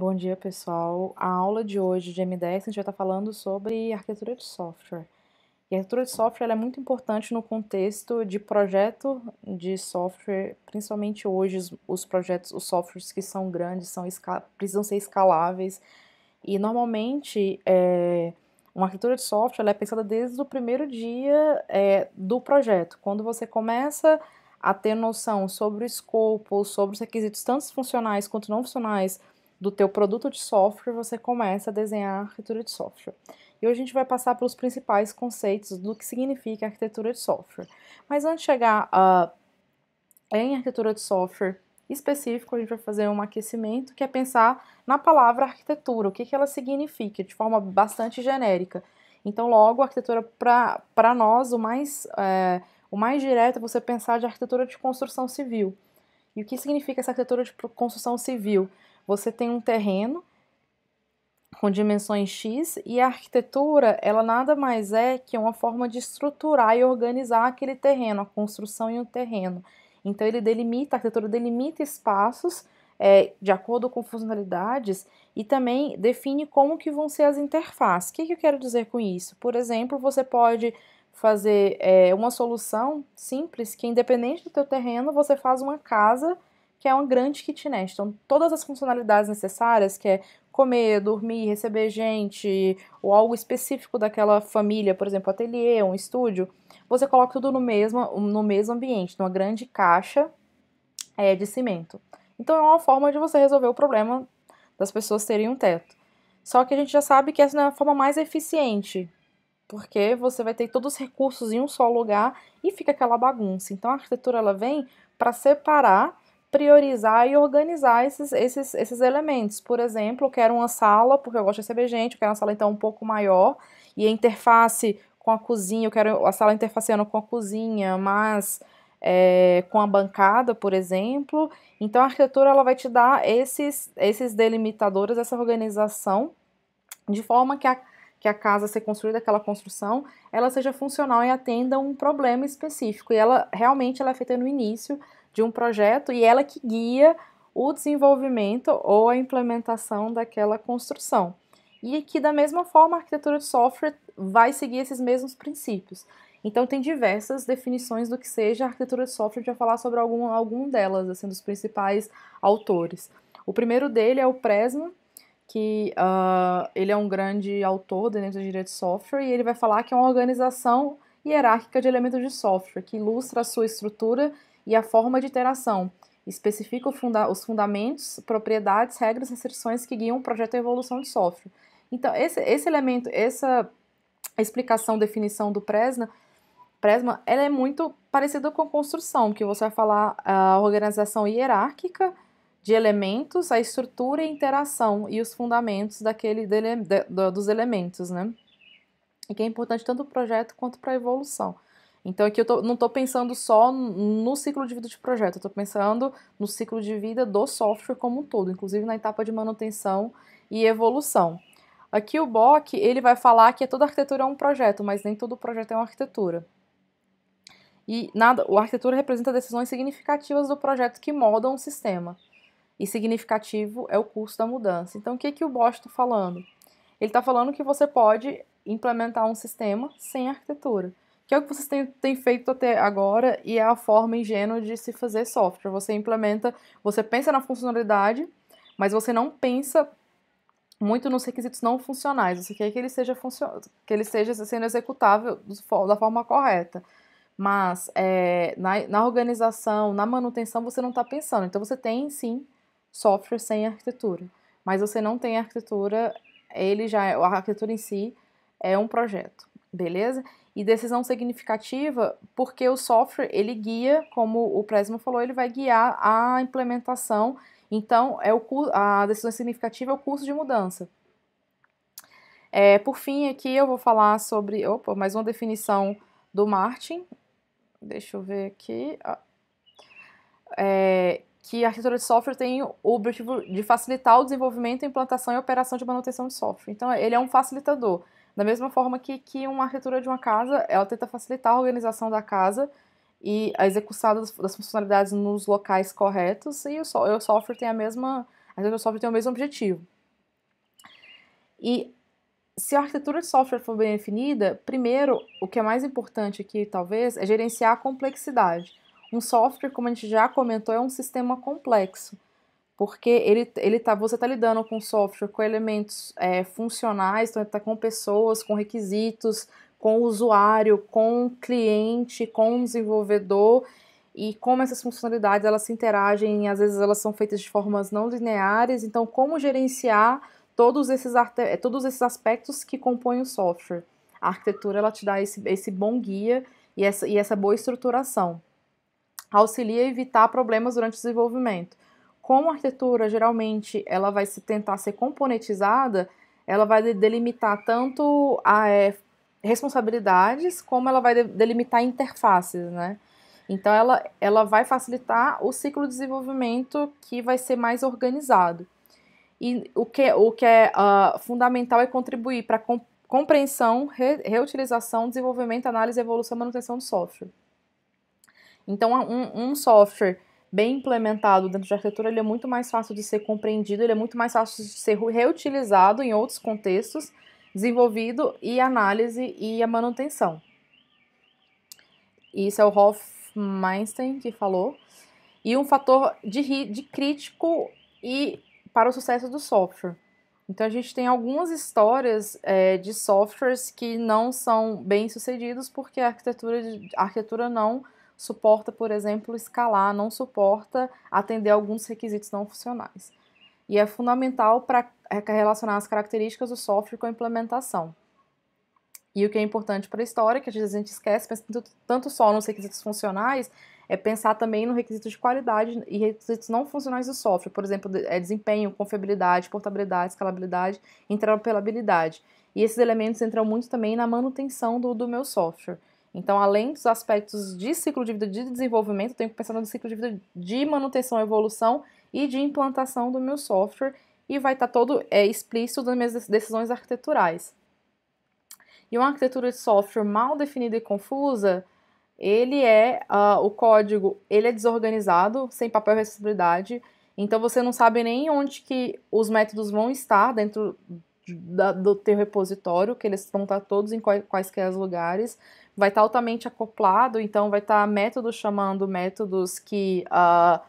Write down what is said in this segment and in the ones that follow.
Bom dia, pessoal. A aula de hoje de M10 a gente vai estar falando sobre arquitetura de software. E a arquitetura de software é muito importante no contexto de projeto de software, principalmente hoje os projetos, os softwares que são grandes são precisam ser escaláveis. E normalmente é, uma arquitetura de software é pensada desde o primeiro dia é, do projeto, quando você começa a ter noção sobre o escopo, sobre os requisitos tanto funcionais quanto não funcionais do teu produto de software, você começa a desenhar a arquitetura de software. E hoje a gente vai passar pelos principais conceitos do que significa arquitetura de software. Mas antes de chegar a ah, em arquitetura de software específico, a gente vai fazer um aquecimento que é pensar na palavra arquitetura, o que, que ela significa de forma bastante genérica. Então, logo, a arquitetura, para nós, o mais, é, o mais direto é você pensar de arquitetura de construção civil. E o que significa essa arquitetura de construção civil? Você tem um terreno com dimensões X e a arquitetura, ela nada mais é que uma forma de estruturar e organizar aquele terreno, a construção e o terreno. Então ele delimita, a arquitetura delimita espaços é, de acordo com funcionalidades e também define como que vão ser as interfaces. O que, que eu quero dizer com isso? Por exemplo, você pode fazer é, uma solução simples que independente do teu terreno, você faz uma casa que é uma grande kitnet. Então, todas as funcionalidades necessárias, que é comer, dormir, receber gente, ou algo específico daquela família, por exemplo, ateliê, um estúdio, você coloca tudo no mesmo, no mesmo ambiente, numa grande caixa é, de cimento. Então, é uma forma de você resolver o problema das pessoas terem um teto. Só que a gente já sabe que essa não é a forma mais eficiente, porque você vai ter todos os recursos em um só lugar e fica aquela bagunça. Então, a arquitetura ela vem para separar priorizar e organizar esses, esses, esses elementos. Por exemplo, eu quero uma sala, porque eu gosto de receber gente, eu quero uma sala então um pouco maior, e a interface com a cozinha, eu quero a sala interfaceando com a cozinha, mas é, com a bancada, por exemplo. Então a arquitetura ela vai te dar esses, esses delimitadores, essa organização, de forma que a, que a casa ser construída, aquela construção, ela seja funcional e atenda um problema específico. E ela realmente ela é feita no início de um projeto e ela que guia o desenvolvimento ou a implementação daquela construção. E que, da mesma forma, a arquitetura de software vai seguir esses mesmos princípios. Então, tem diversas definições do que seja a arquitetura de software, a gente vai falar sobre algum, algum delas, assim, dos principais autores. O primeiro dele é o Presma, que uh, ele é um grande autor dentro do direito de software, e ele vai falar que é uma organização hierárquica de elementos de software, que ilustra a sua estrutura e a forma de interação. Especifica funda os fundamentos, propriedades, regras, restrições que guiam o projeto de evolução de software. Então, esse, esse elemento, essa explicação, definição do Presna, Presma, ela é muito parecida com a construção, que você vai falar a organização hierárquica de elementos, a estrutura e interação e os fundamentos daquele dele, de, dos elementos, né? E que é importante tanto para o projeto quanto para a evolução. Então aqui eu tô, não estou pensando só no ciclo de vida de projeto, estou pensando no ciclo de vida do software como um todo, inclusive na etapa de manutenção e evolução. Aqui o BOC ele vai falar que é toda arquitetura é um projeto, mas nem todo projeto é uma arquitetura. E nada, a arquitetura representa decisões significativas do projeto que moldam o sistema. E significativo é o custo da mudança. Então o que, que o Bosch está falando? Ele está falando que você pode implementar um sistema sem arquitetura que é o que vocês têm, têm, feito até agora e é a forma ingênua de se fazer software. Você implementa, você pensa na funcionalidade, mas você não pensa muito nos requisitos não funcionais. Você quer que ele seja, que ele seja sendo executável da forma correta. Mas é, na, na organização, na manutenção, você não está pensando. Então você tem sim software sem arquitetura. Mas você não tem arquitetura, ele já é, a arquitetura em si é um projeto beleza? E decisão significativa, porque o software ele guia, como o Presmo falou, ele vai guiar a implementação. Então, é o a decisão significativa é o curso de mudança. É, por fim, aqui eu vou falar sobre opa, mais uma definição do Martin. Deixa eu ver aqui. É, que a arquitetura de software tem o objetivo de facilitar o desenvolvimento, implantação e operação de manutenção de software. Então, ele é um facilitador. Da mesma forma que, que uma arquitetura de uma casa, ela tenta facilitar a organização da casa e a execução das, das funcionalidades nos locais corretos e o, so, o software tem a mesma, a arquitetura software tem o mesmo objetivo. E se a arquitetura de software for bem definida, primeiro, o que é mais importante aqui, talvez, é gerenciar a complexidade. Um software, como a gente já comentou, é um sistema complexo porque ele, ele tá, você está lidando com software, com elementos é, funcionais, então está com pessoas, com requisitos, com o usuário, com o cliente, com o desenvolvedor e como essas funcionalidades elas se interagem, às vezes elas são feitas de formas não lineares, então como gerenciar todos esses, é, todos esses aspectos que compõem o software. A arquitetura ela te dá esse, esse bom guia e essa, e essa boa estruturação. Auxilia a evitar problemas durante o desenvolvimento. Como a arquitetura geralmente ela vai se tentar ser componentizada, ela vai delimitar tanto a, é, responsabilidades, como ela vai delimitar interfaces, né? Então ela, ela vai facilitar o ciclo de desenvolvimento que vai ser mais organizado. E o que, o que é uh, fundamental é contribuir para com, compreensão, re, reutilização, desenvolvimento, análise, evolução e manutenção do software. Então, um, um software bem implementado dentro de arquitetura, ele é muito mais fácil de ser compreendido, ele é muito mais fácil de ser reutilizado em outros contextos, desenvolvido e análise e a manutenção. Isso é o Rolf que falou. E um fator de, de crítico e para o sucesso do software. Então a gente tem algumas histórias é, de softwares que não são bem sucedidos porque a arquitetura, a arquitetura não suporta, por exemplo, escalar, não suporta atender alguns requisitos não funcionais. E é fundamental para é, relacionar as características do software com a implementação. E o que é importante para a história, que às vezes a gente esquece, pensando tanto só nos requisitos funcionais, é pensar também no requisito de qualidade e requisitos não funcionais do software, por exemplo, é desempenho, confiabilidade, portabilidade, escalabilidade, interoperabilidade. E esses elementos entram muito também na manutenção do, do meu software. Então, além dos aspectos de ciclo de vida de desenvolvimento, eu tenho que pensar no ciclo de vida de manutenção, evolução e de implantação do meu software e vai estar tá todo é, explícito nas minhas decisões arquiteturais. E uma arquitetura de software mal definida e confusa, ele é uh, o código, ele é desorganizado, sem papel e responsabilidade. Então você não sabe nem onde que os métodos vão estar dentro da, do teu repositório, que eles vão estar todos em quaisquer lugares vai estar tá altamente acoplado, então vai estar tá métodos chamando métodos que uh,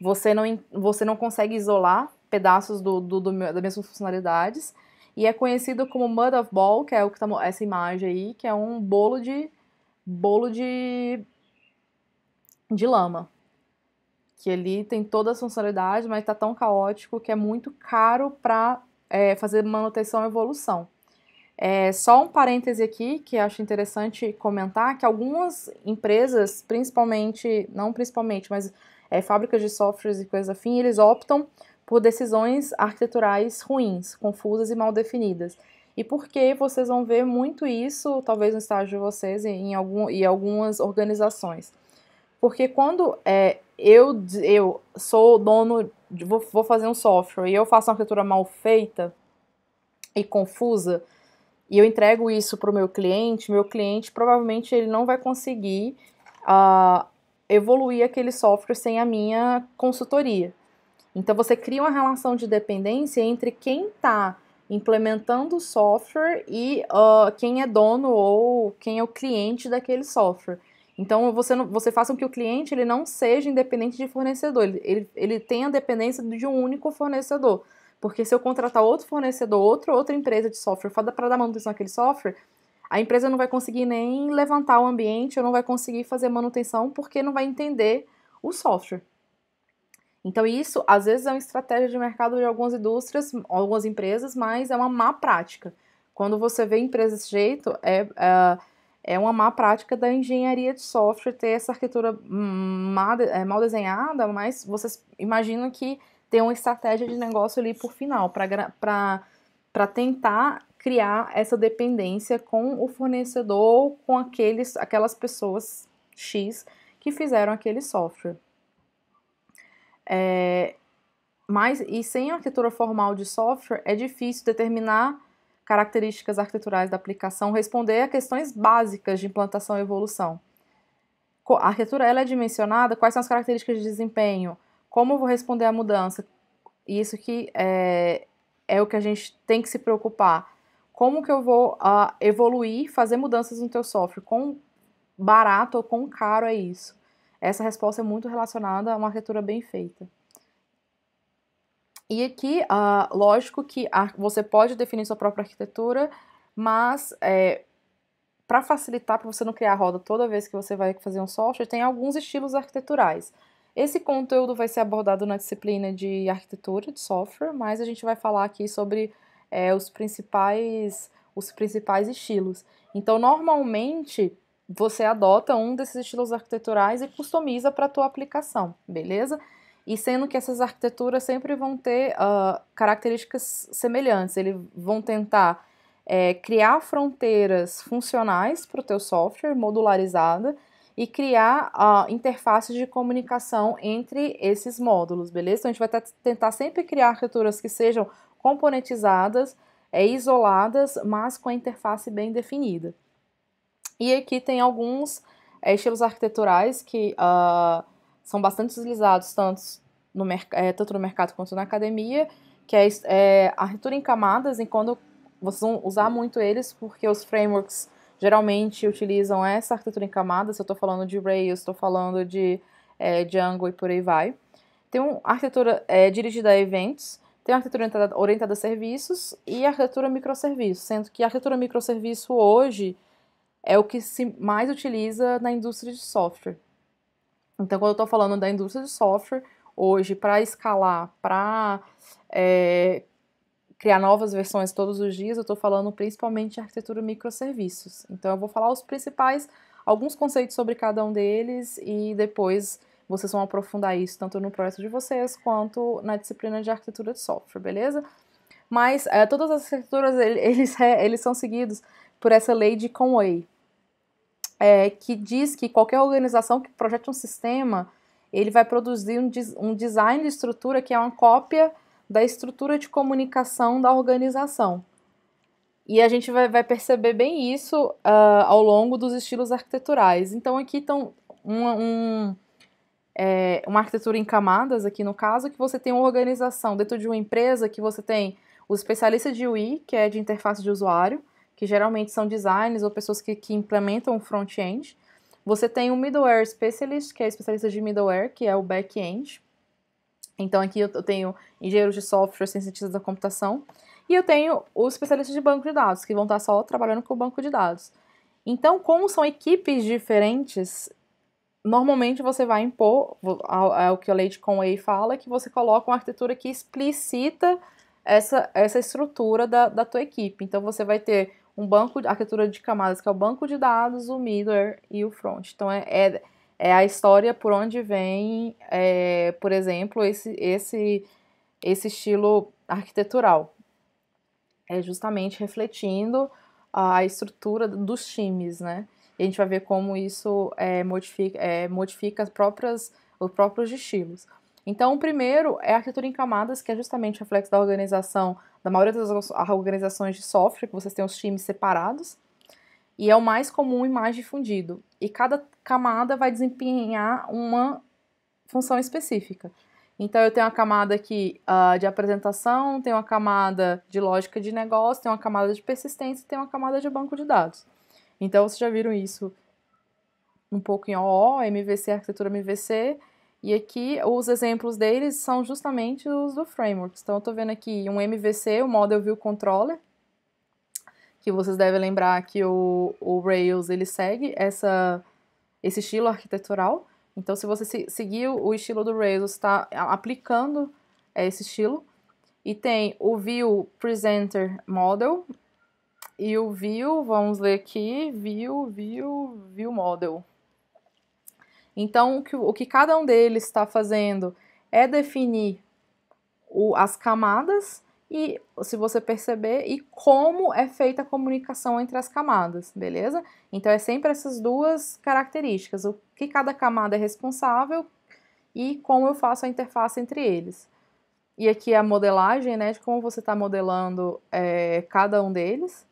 você, não, você não consegue isolar pedaços do, do, do, das mesmas funcionalidades. E é conhecido como Mud of Ball, que é o que tá, essa imagem aí, que é um bolo de. bolo de. de lama. Que ele tem todas as funcionalidades mas está tão caótico que é muito caro para é, eh, fazer manutenção e evolução. É, só um parêntese aqui que acho interessante comentar que algumas empresas, principalmente, não principalmente, mas é, fábricas de softwares e coisas afim, eles optam por decisões arquiteturais ruins, confusas e mal definidas. E por que vocês vão ver muito isso, talvez no estágio de vocês e em, algum, algumas organizações. Porque quando é, eu, eu sou dono, de, vou, vou fazer um software e eu faço uma arquitetura mal feita e confusa, e eu entrego isso para o meu cliente, meu cliente provavelmente ele não vai conseguir uh, evoluir aquele software sem a minha consultoria. Então você cria uma relação de dependência entre quem está implementando o software e uh, quem é dono ou quem é o cliente daquele software. Então você, você faça com que o cliente ele não seja independente de fornecedor, ele, ele, ele tenha dependência de um único fornecedor. Porque se eu contratar outro fornecedor, outra outra empresa de software para dar manutenção àquele software, a empresa não vai conseguir nem levantar o ambiente ou não vai conseguir fazer manutenção porque não vai entender o software. Então, isso às vezes é uma estratégia de mercado de algumas indústrias, algumas empresas, mas é uma má prática. Quando você vê empresas desse jeito, é, é, é uma má prática da engenharia de software ter essa arquitetura hum, é, mal desenhada, mas vocês imaginam que ter uma estratégia de negócio ali por final, para tentar criar essa dependência com o fornecedor, com aqueles, aquelas pessoas X que fizeram aquele software. É, mas, e sem arquitetura formal de software, é difícil determinar características arquiteturais da aplicação, responder a questões básicas de implantação e evolução. A arquitetura ela é dimensionada, quais são as características de desempenho, como eu vou responder à mudança? Isso que é, é o que a gente tem que se preocupar. Como que eu vou uh, evoluir, fazer mudanças no teu software? Quão barato ou quão caro é isso? Essa resposta é muito relacionada a uma arquitetura bem feita. E aqui, uh, lógico que a, você pode definir sua própria arquitetura, mas é, para facilitar, para você não criar a roda toda vez que você vai fazer um software, tem alguns estilos arquiteturais. Esse conteúdo vai ser abordado na disciplina de arquitetura de software, mas a gente vai falar aqui sobre é, os principais os principais estilos. Então, normalmente você adota um desses estilos arquiteturais e customiza para a tua aplicação, beleza? E sendo que essas arquiteturas sempre vão ter uh, características semelhantes, eles vão tentar é, criar fronteiras funcionais para o teu software modularizada e criar uh, interfaces de comunicação entre esses módulos, beleza? Então, a gente vai tentar sempre criar arquiteturas que sejam componentizadas, é, isoladas, mas com a interface bem definida. E aqui tem alguns é, estilos arquiteturais que uh, são bastante utilizados tanto no, é, tanto no mercado quanto na academia, que é, é arquitetura em camadas, e quando vocês vão usar muito eles, porque os frameworks geralmente utilizam essa arquitetura em camadas. Se eu estou falando de Rails, estou falando de é, Django e por aí vai. Tem uma arquitetura é, dirigida a eventos, tem uma arquitetura orientada, orientada a serviços e a arquitetura microserviços. sendo que a arquitetura microserviço hoje é o que se mais utiliza na indústria de software. Então, quando eu estou falando da indústria de software, hoje, para escalar, para é, criar novas versões todos os dias, eu estou falando principalmente de arquitetura microserviços. Então eu vou falar os principais, alguns conceitos sobre cada um deles e depois vocês vão aprofundar isso tanto no projeto de vocês quanto na disciplina de arquitetura de software, beleza? Mas é, todas as arquiteturas, eles, eh, eles são seguidos por essa lei de Conway, é, que diz que qualquer organização que projete um sistema, ele vai produzir um, um design de estrutura que é uma cópia da estrutura de comunicação da organização. E a gente vai, vai perceber bem isso uh, ao longo dos estilos arquiteturais. Então, aqui estão uma, um, é, uma arquitetura em camadas, aqui no caso, que você tem uma organização dentro de uma empresa, que você tem os especialistas de UI, que é de interface de usuário, que geralmente são designers ou pessoas que, que implementam o front-end. Você tem o middleware specialist, que é especialista de middleware, que é o back-end. Então aqui eu tenho engenheiros de software, cientistas da computação, e eu tenho os especialistas de banco de dados, que vão estar só trabalhando com o banco de dados. Então, como são equipes diferentes, normalmente você vai impor, é o que o Leite Conway fala, que você coloca uma arquitetura que explicita essa, essa estrutura da, da tua equipe. Então, você vai ter um banco, arquitetura de camadas, que é o banco de dados, o middleware e o front. Então, é, é é a história por onde vem, é, por exemplo, esse, esse, esse estilo arquitetural. É justamente refletindo a estrutura dos times, né? E a gente vai ver como isso é, modifica, é, modifica as próprias, os próprios estilos. Então, o primeiro é a arquitetura em camadas, que é justamente reflexo da organização, da maioria das organizações de software, que vocês têm os times separados, e é o mais comum e mais difundido. E cada camada vai desempenhar uma função específica. Então, eu tenho uma camada aqui uh, de apresentação, tenho uma camada de lógica de negócio, tenho uma camada de persistência e tenho uma camada de banco de dados. Então, vocês já viram isso um pouco em OO, MVC, arquitetura MVC, e aqui os exemplos deles são justamente os do framework. Então, eu estou vendo aqui um MVC, o Model View Controller, que vocês devem lembrar que o, o Rails ele segue essa esse estilo arquitetural. Então, se você se, seguir o estilo do Rails, você está aplicando é, esse estilo. E tem o View Presenter Model e o View, vamos ler aqui, View, View, View Model. Então, o que, o que cada um deles está fazendo é definir o, as camadas e se você perceber e como é feita a comunicação entre as camadas, beleza? Então é sempre essas duas características, o que cada camada é responsável e como eu faço a interface entre eles. E aqui é a modelagem, né, de como você está modelando é, cada um deles.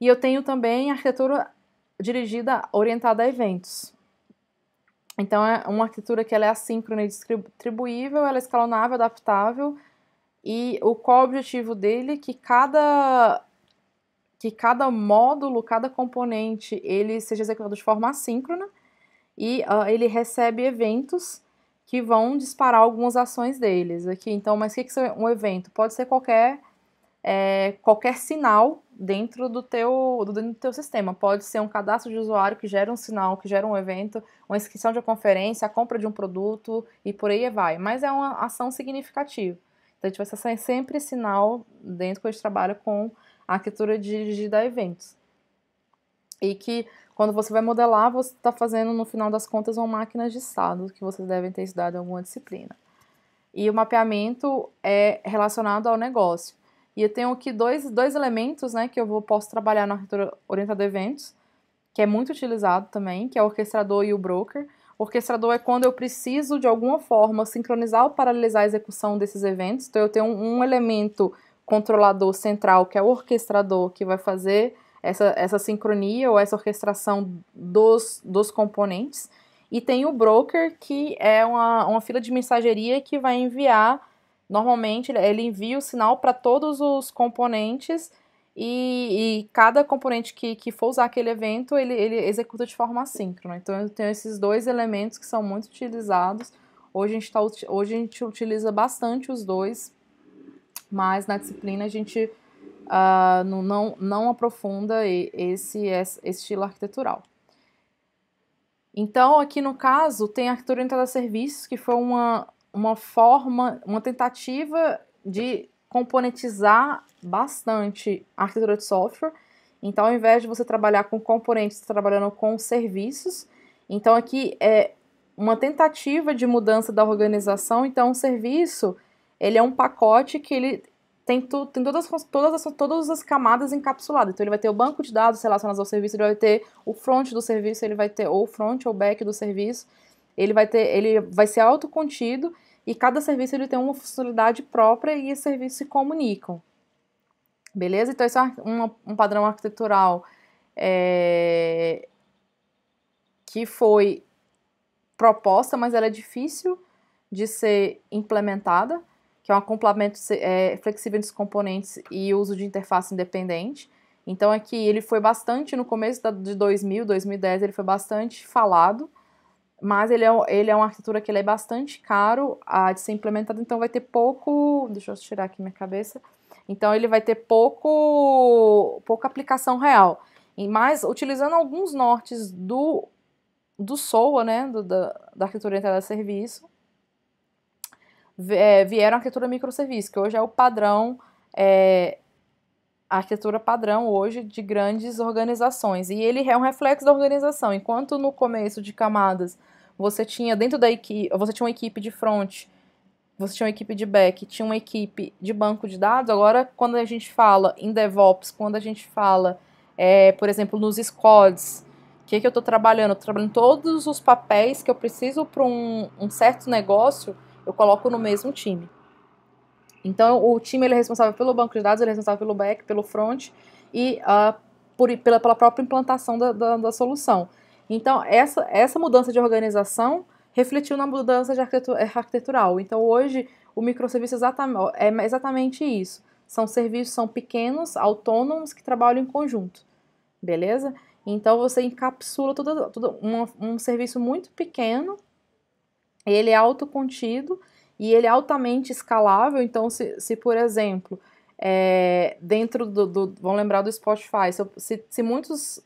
E eu tenho também arquitetura dirigida, orientada a eventos. Então é uma arquitetura que ela é assíncrona e distribuível, ela é escalonável, adaptável, e o qual o objetivo dele é que cada que cada módulo, cada componente, ele seja executado de forma assíncrona e uh, ele recebe eventos que vão disparar algumas ações deles aqui. Então, mas o que, que é um evento? Pode ser qualquer é, qualquer sinal dentro do teu dentro do teu sistema. Pode ser um cadastro de usuário que gera um sinal, que gera um evento, uma inscrição de uma conferência, a compra de um produto e por aí vai. Mas é uma ação significativa. Então, a gente vai acessar sempre sinal dentro que a gente trabalha com a arquitetura dirigida a eventos. E que quando você vai modelar, você está fazendo, no final das contas, uma máquina de estado que vocês devem ter estudado em alguma disciplina. E o mapeamento é relacionado ao negócio. E eu tenho aqui dois, dois elementos né, que eu vou, posso trabalhar na arquitetura orientada a eventos, que é muito utilizado também, que é o orquestrador e o broker. Orquestrador é quando eu preciso, de alguma forma, sincronizar ou paralelizar a execução desses eventos. Então, eu tenho um, um elemento controlador central, que é o orquestrador, que vai fazer essa, essa sincronia ou essa orquestração dos, dos componentes. E tem o broker, que é uma, uma fila de mensageria que vai enviar, normalmente, ele envia o sinal para todos os componentes e, e, cada componente que, que for usar aquele evento, ele, ele executa de forma assíncrona. Então, eu tenho esses dois elementos que são muito utilizados. Hoje a gente, tá, hoje a gente utiliza bastante os dois, mas na disciplina a gente uh, não, não, não aprofunda esse, esse estilo arquitetural. Então, aqui no caso, tem a arquitetura orientada a serviços, que foi uma, uma forma, uma tentativa de componentizar bastante a arquitetura de software. Então, ao invés de você trabalhar com componentes, você tá trabalhando com serviços. Então, aqui é uma tentativa de mudança da organização. Então, o serviço, ele é um pacote que ele tem, tu, tem todas, todas, as, todas as camadas encapsuladas. Então, ele vai ter o banco de dados relacionados ao serviço, ele vai ter o front do serviço, ele vai ter ou front ou back do serviço. Ele vai, ter, ele vai ser autocontido e cada serviço ele tem uma funcionalidade própria e os serviços se comunicam. Beleza? Então, esse é um, um padrão arquitetural é, que foi proposta, mas ela é difícil de ser implementada, que é um acoplamento é, flexível dos componentes e uso de interface independente. Então, é que ele foi bastante, no começo de 2000, 2010, ele foi bastante falado, mas ele é, ele é uma arquitetura que ele é bastante caro a, de ser implementada, então vai ter pouco. Deixa eu tirar aqui minha cabeça. Então ele vai ter pouco, pouca aplicação real. Mas utilizando alguns nortes do, do SOA, né, do, da, da arquitetura entrada a serviço, é, vieram a arquitetura microserviço, que hoje é o padrão é, a arquitetura padrão hoje de grandes organizações. E ele é um reflexo da organização. Enquanto no começo de camadas você tinha dentro da equipe, você tinha uma equipe de front, você tinha uma equipe de back, tinha uma equipe de banco de dados. Agora, quando a gente fala em DevOps, quando a gente fala, é, por exemplo, nos squads, o que, é que eu estou trabalhando? Estou trabalhando todos os papéis que eu preciso para um, um certo negócio, eu coloco no mesmo time. Então, o time ele é responsável pelo banco de dados, ele é responsável pelo back, pelo front e uh, por, pela, pela, própria implantação da, da, da, solução. Então, essa, essa mudança de organização refletiu na mudança de arquitetura, eh, arquitetural. Então, hoje, o microserviço exatamente, é exatamente isso. São serviços, são pequenos, autônomos, que trabalham em conjunto. Beleza? Então, você encapsula todo, um, um serviço muito pequeno, ele é autocontido, e ele é altamente escalável. Então, se, se por exemplo, é, dentro do, do. Vão lembrar do Spotify, se, se muitos,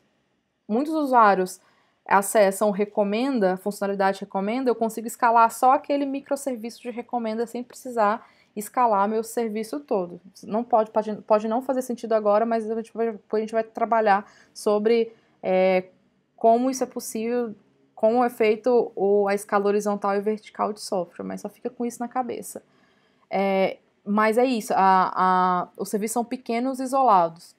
muitos usuários acessam recomenda, funcionalidade recomenda, eu consigo escalar só aquele microserviço de recomenda sem precisar escalar meu serviço todo. Não pode, pode, pode não fazer sentido agora, mas a gente vai, depois a gente vai trabalhar sobre é, como isso é possível com o efeito ou a escala horizontal e vertical de software, mas só fica com isso na cabeça. É, mas é isso, a, a, os serviços são pequenos isolados.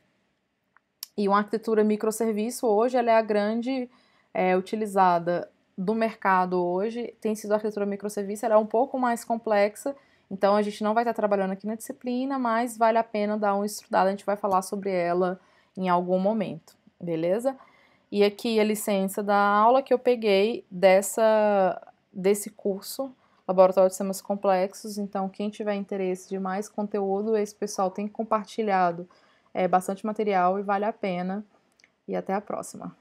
E uma arquitetura microserviço hoje ela é a grande é, utilizada do mercado hoje, tem sido a arquitetura microserviço, ela é um pouco mais complexa, então a gente não vai estar trabalhando aqui na disciplina, mas vale a pena dar um estudado, a gente vai falar sobre ela em algum momento, beleza? E aqui a licença da aula que eu peguei dessa, desse curso, Laboratório de Sistemas Complexos. Então, quem tiver interesse de mais conteúdo, esse pessoal tem compartilhado é, bastante material e vale a pena. E até a próxima.